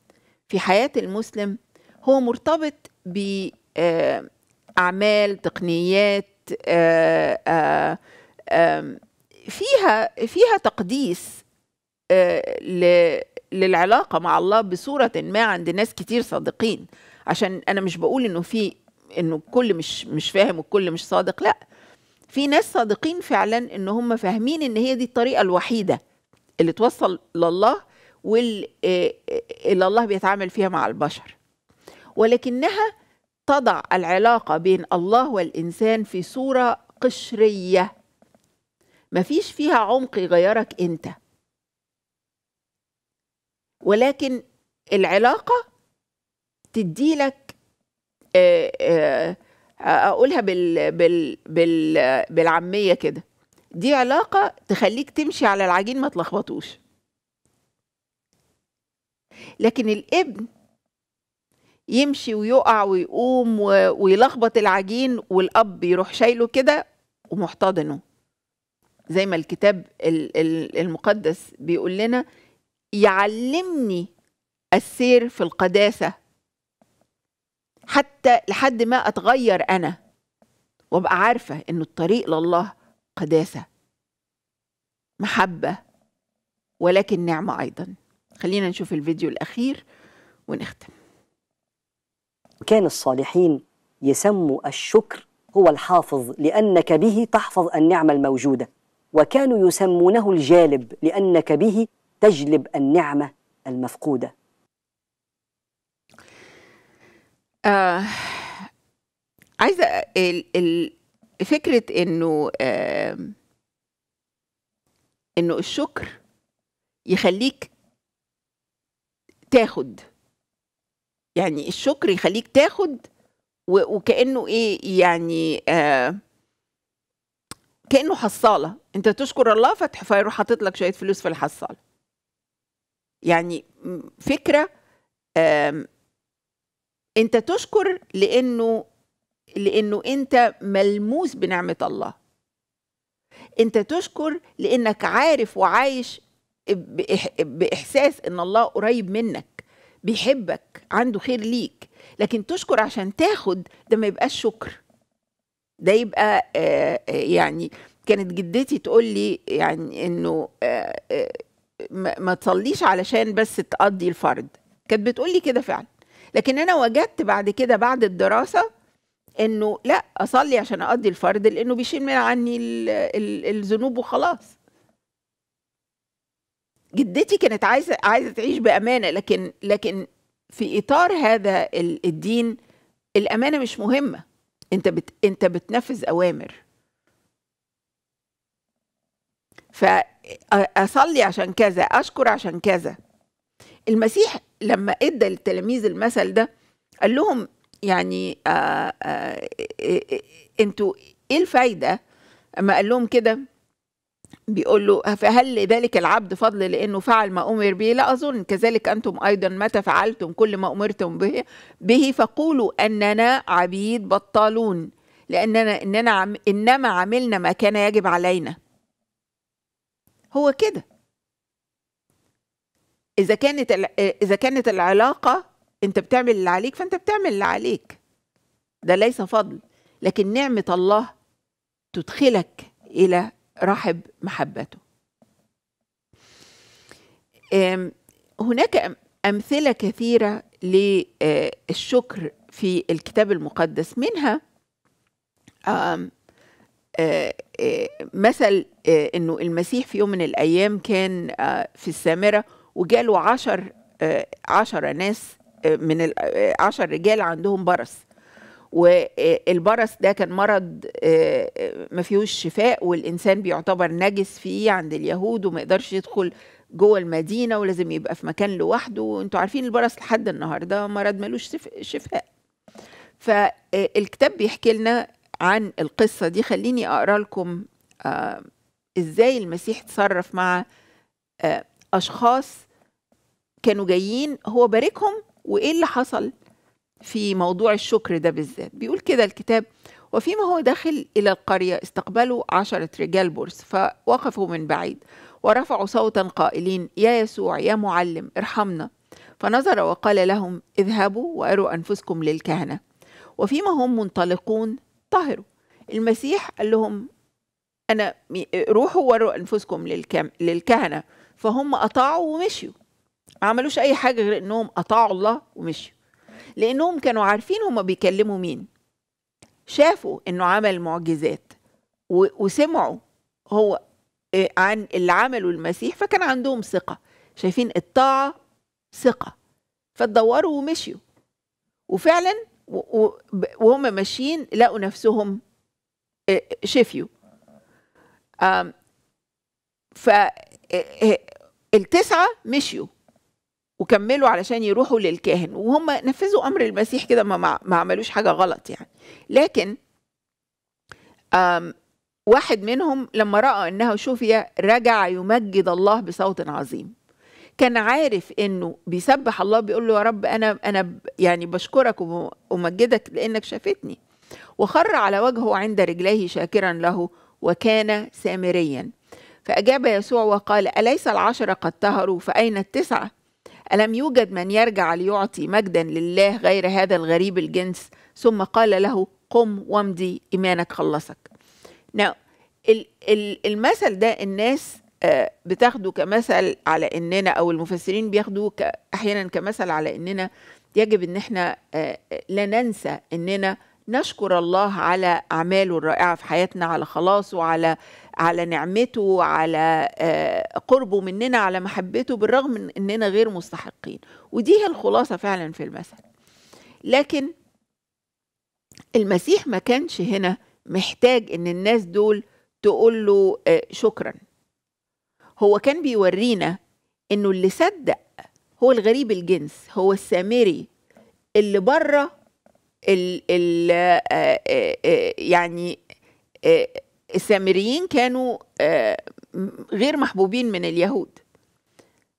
في حياة المسلم هو مرتبط بأعمال آه، تقنيات آه، آه، فيها فيها تقديس للعلاقة مع الله بصورة ما عند ناس كتير صادقين عشان أنا مش بقول إنه في إنه كل مش مش فاهم والكل مش صادق لأ في ناس صادقين فعلا ان هم فاهمين ان هي دي الطريقه الوحيده اللي توصل لله واللي آه، الله بيتعامل فيها مع البشر ولكنها تضع العلاقه بين الله والانسان في صوره قشريه مفيش فيها عمق يغيرك انت ولكن العلاقه تدي آآ آه، آآ آه، اقولها بال بال بال بالعاميه كده دي علاقه تخليك تمشي على العجين ما تلخبطوش لكن الابن يمشي ويقع ويقوم ويلخبط العجين والاب يروح شايله كده ومحتضنه زي ما الكتاب المقدس بيقول لنا يعلمني السير في القداسه حتى لحد ما اتغير انا وابقى عارفه ان الطريق لله قداسه محبه ولكن نعمه ايضا خلينا نشوف الفيديو الاخير ونختم كان الصالحين يسموا الشكر هو الحافظ لانك به تحفظ النعمه الموجوده وكانوا يسمونه الجالب لانك به تجلب النعمه المفقوده آه عايزه ال ال فكره انه آه انه الشكر يخليك تاخد يعني الشكر يخليك تاخد وكانه ايه يعني آه كانه حصاله انت تشكر الله فتح فيروح حاطط لك شويه فلوس في الحصاله يعني فكره آه انت تشكر لانه لانه انت ملموس بنعمه الله انت تشكر لانك عارف وعايش باحساس ان الله قريب منك بيحبك عنده خير ليك لكن تشكر عشان تاخد ده ما يبقاش شكر ده يبقى آه, آه، يعني كانت جدتي تقول لي يعني انه آه آه ما تصليش علشان بس تقضي الفرض كانت بتقول لي كده فعلا لكن انا وجدت بعد كده بعد الدراسه انه لا اصلي عشان اقضي الفرض لانه بيشيل من عني الذنوب وخلاص جدتي كانت عايزه عايزه تعيش بامانه لكن لكن في اطار هذا الدين الامانه مش مهمه انت بت انت بتنفذ اوامر فاصلي عشان كذا اشكر عشان كذا المسيح لما ادى للتلاميذ المثل ده قال لهم يعني آآ آه، آه، آآ انتوا ايه الفايده اما قال لهم كده بيقول له فهل لذلك العبد فضل لانه فعل ما امر به لا اظن كذلك انتم ايضا متى فعلتم كل ما امرتم به به فقولوا اننا عبيد بطالون لاننا اننا عم انما عملنا ما كان يجب علينا هو كده اذا كانت اذا كانت العلاقه انت بتعمل اللي عليك فانت بتعمل اللي عليك ده ليس فضل لكن نعمه الله تدخلك الى رحب محبته هناك امثله كثيره للشكر في الكتاب المقدس منها مثل انه المسيح في يوم من الايام كان في السامره وجاله عشر آه، عشرة ناس آه، من آه، عشر رجال عندهم برس والبرس ده كان مرض ما فيهوش شفاء والإنسان بيعتبر نجس فيه عند اليهود وما يقدرش يدخل جوه المدينة ولازم يبقى في مكان لوحده وانتوا عارفين البرس لحد النهاردة مرض ملوش شفاء فالكتاب بيحكي لنا عن القصة دي خليني أقرأ لكم ازاي المسيح تصرف مع اشخاص كانوا جايين هو باركهم وايه اللي حصل في موضوع الشكر ده بالذات بيقول كده الكتاب وفيما هو داخل إلى القرية استقبلوا عشرة رجال بورس فوقفوا من بعيد ورفعوا صوتا قائلين يا يسوع يا معلم ارحمنا فنظر وقال لهم اذهبوا واروا أنفسكم للكهنة وفيما هم منطلقون طهروا المسيح قال لهم أنا روحوا واروا أنفسكم للكهنة فهم أطاعوا ومشيوا ما عملوش أي حاجة غير إنهم أطاعوا الله ومشيوا لأنهم كانوا عارفين هم بيكلموا مين شافوا إنه عمل معجزات وسمعوا هو آه، عن اللي عمله المسيح فكان عندهم ثقة شايفين الطاعة ثقة فدوروا ومشيوا وفعلا وهم ماشيين لقوا نفسهم آه، شفيوا ف إيه، إيه، التسعة مشيوا وكملوا علشان يروحوا للكاهن وهم نفذوا امر المسيح كده ما, ما عملوش حاجه غلط يعني لكن واحد منهم لما راى انه شوفي رجع يمجد الله بصوت عظيم كان عارف انه بيسبح الله بيقول له يا رب انا انا يعني بشكرك ومجدك لانك شافتني وخر على وجهه عند رجليه شاكرا له وكان سامريا فأجاب يسوع وقال أليس العشرة قد طهروا فأين التسعة؟ ألم يوجد من يرجع ليعطي مجدا لله غير هذا الغريب الجنس ثم قال له قم وامضي إيمانك خلصك Now, المثل ده الناس آه، بتاخده كمثل على اننا او المفسرين بياخدوه احيانا كمثل على اننا يجب ان احنا آه، لا ننسى اننا نشكر الله على اعماله الرائعه في حياتنا على خلاصه على على نعمته على آه، قربه مننا على محبته بالرغم من اننا غير مستحقين ودي هي الخلاصه فعلا في المثل لكن المسيح ما كانش هنا محتاج ان الناس دول تقول له آه، شكرا هو كان بيورينا انه اللي صدق هو الغريب الجنس هو السامري اللي بره ال ال آه، يعني السامريين كانوا آه، غير محبوبين من اليهود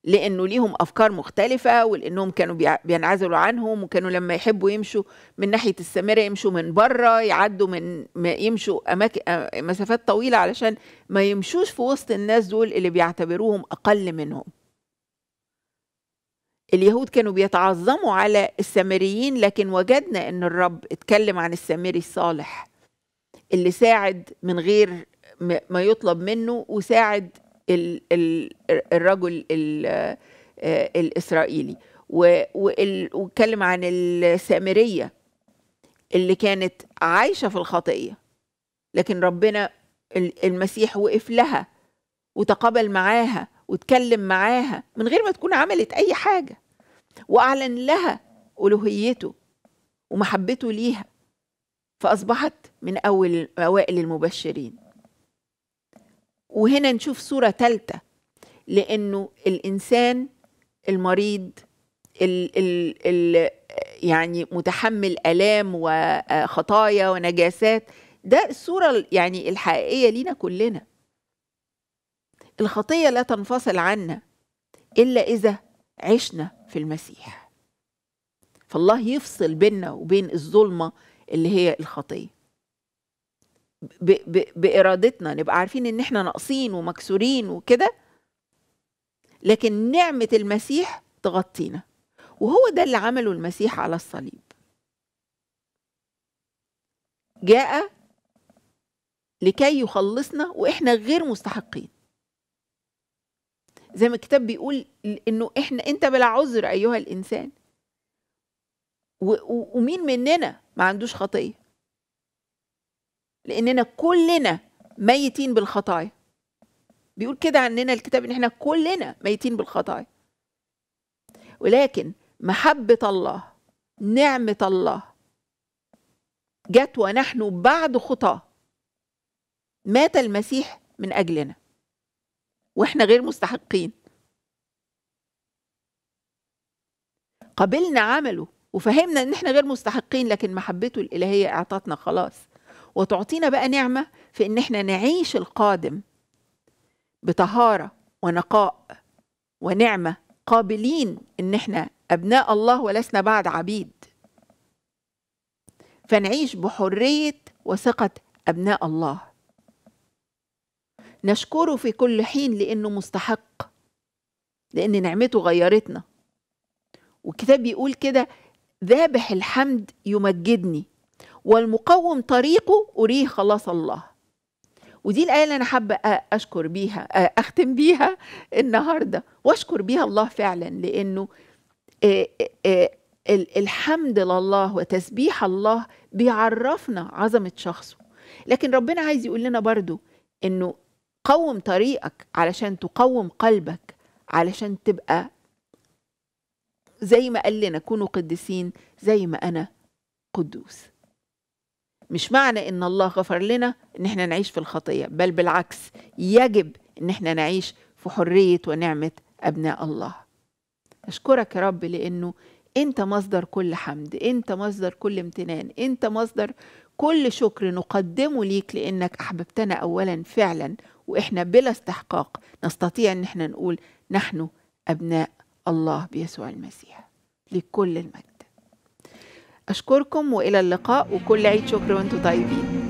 لانه ليهم افكار مختلفه ولانهم كانوا بينعزلوا عنهم وكانوا لما يحبوا يمشوا من ناحيه السامره يمشوا من بره يعدوا من ما يمشوا أماكن آه، مسافات طويله علشان ما يمشوش في وسط الناس دول اللي بيعتبروهم اقل منهم اليهود كانوا بيتعظموا على السامريين لكن وجدنا ان الرب اتكلم عن السامري الصالح اللي ساعد من غير ما يطلب منه وساعد الرجل آه، الإسرائيلي واتكلم عن السامرية اللي كانت عايشة في الخطية لكن ربنا المسيح وقف لها وتقابل معاها واتكلم معاها من غير ما تكون عملت أي حاجة وأعلن لها ألوهيته ومحبته ليها فأصبحت من أول أوائل المبشرين وهنا نشوف صورة ثالثة لأنه الإنسان المريض ال ال ال يعني متحمل آلام وخطايا ونجاسات ده الصورة يعني الحقيقية لينا كلنا الخطية لا تنفصل عنا إلا إذا عشنا في المسيح فالله يفصل بيننا وبين الظلمة اللي هي الخطيه ب ب بارادتنا نبقى عارفين ان احنا ناقصين ومكسورين وكده لكن نعمه المسيح تغطينا وهو ده اللي عمله المسيح على الصليب جاء لكي يخلصنا واحنا غير مستحقين زي ما الكتاب بيقول انه احنا انت بلا عذر ايها الانسان ومين مننا ما عندوش خطيه لاننا كلنا ميتين بالخطايا بيقول كده عننا الكتاب ان احنا كلنا ميتين بالخطايا ولكن محبه الله نعمه الله جت ونحن بعد خطاه مات المسيح من اجلنا واحنا غير مستحقين قبلنا عمله وفهمنا ان احنا غير مستحقين لكن محبته الالهيه اعطتنا خلاص وتعطينا بقى نعمه في ان احنا نعيش القادم بطهاره ونقاء ونعمه قابلين ان احنا ابناء الله ولسنا بعد عبيد فنعيش بحريه وثقه ابناء الله نشكره في كل حين لانه مستحق لان نعمته غيرتنا والكتاب بيقول كده ذابح الحمد يمجدني والمقوم طريقه أريه خلاص الله ودي الآية اللي أنا حابة أشكر بيها أختم بيها النهاردة وأشكر بيها الله فعلا لأنه الحمد لله وتسبيح الله بيعرفنا عظمة شخصه لكن ربنا عايز يقول لنا برضو أنه قوم طريقك علشان تقوم قلبك علشان تبقى زي ما قال لنا كونوا قديسين زي ما أنا قدوس مش معنى إن الله غفر لنا إن إحنا نعيش في الخطية بل بالعكس يجب إن إحنا نعيش في حرية ونعمة أبناء الله أشكرك يا رب لأنه أنت مصدر كل حمد أنت مصدر كل امتنان أنت مصدر كل شكر نقدمه ليك لأنك أحببتنا أولا فعلا وإحنا بلا استحقاق نستطيع أن احنا نقول نحن أبناء الله بيسوع المسيح لكل المجد أشكركم وإلى اللقاء وكل عيد شكر وأنتم طيبين